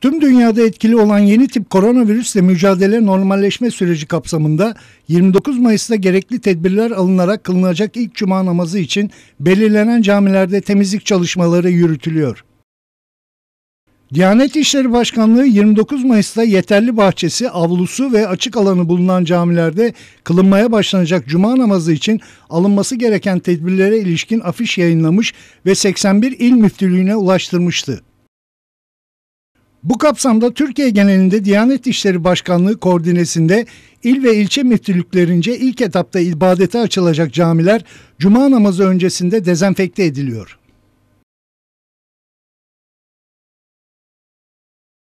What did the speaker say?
Tüm dünyada etkili olan yeni tip koronavirüsle mücadele normalleşme süreci kapsamında 29 Mayıs'ta gerekli tedbirler alınarak kılınacak ilk cuma namazı için belirlenen camilerde temizlik çalışmaları yürütülüyor. Diyanet İşleri Başkanlığı 29 Mayıs'ta yeterli bahçesi, avlusu ve açık alanı bulunan camilerde kılınmaya başlanacak cuma namazı için alınması gereken tedbirlere ilişkin afiş yayınlamış ve 81 il müftülüğüne ulaştırmıştı. Bu kapsamda Türkiye genelinde Diyanet İşleri Başkanlığı koordinesinde il ve ilçe müftülüklerince ilk etapta ibadete açılacak camiler cuma namazı öncesinde dezenfekte ediliyor.